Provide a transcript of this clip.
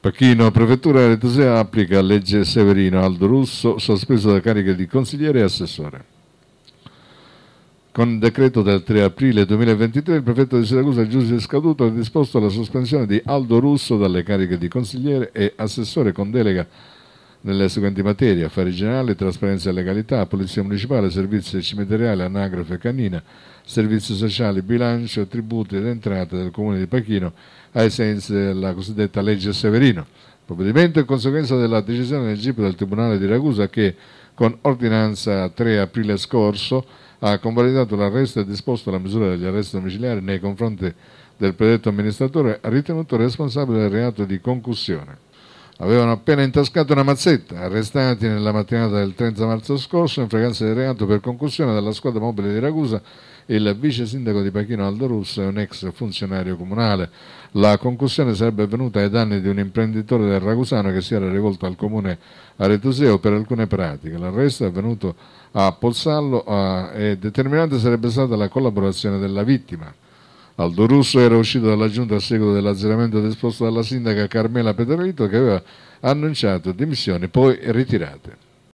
Pechino, Prefettura Aretese applica legge Severino, Aldo Russo, sospeso da cariche di consigliere e assessore. Con decreto del 3 aprile 2023 il prefetto di Siracusa Giuseppe Scaduto ha disposto la sospensione di Aldo Russo dalle cariche di consigliere e assessore con delega nelle seguenti materie: affari generali, trasparenza e legalità, polizia municipale, servizi cimiteriali, anagrafe e canina, servizi sociali, bilancio, tributi ed entrate del comune di Pachino ai sensi della cosiddetta legge Severino. provvedimento in conseguenza della decisione del GIP del Tribunale di Ragusa che con ordinanza 3 aprile scorso ha convalidato l'arresto e disposto la misura degli arresti domiciliari nei confronti del predetto amministratore ritenuto responsabile del reato di concussione avevano appena intascato una mazzetta, arrestati nella mattinata del 30 marzo scorso in fragranza di reato per concussione dalla squadra mobile di Ragusa il vice sindaco di Pachino Aldo Russo è un ex funzionario comunale. La concussione sarebbe avvenuta ai danni di un imprenditore del Ragusano che si era rivolto al comune Aretuseo per alcune pratiche. L'arresto è avvenuto a Polsallo eh, e determinante sarebbe stata la collaborazione della vittima. Aldo Russo era uscito dalla giunta a seguito dell'azzeramento disposto dalla sindaca Carmela Petrolito che aveva annunciato dimissioni poi ritirate.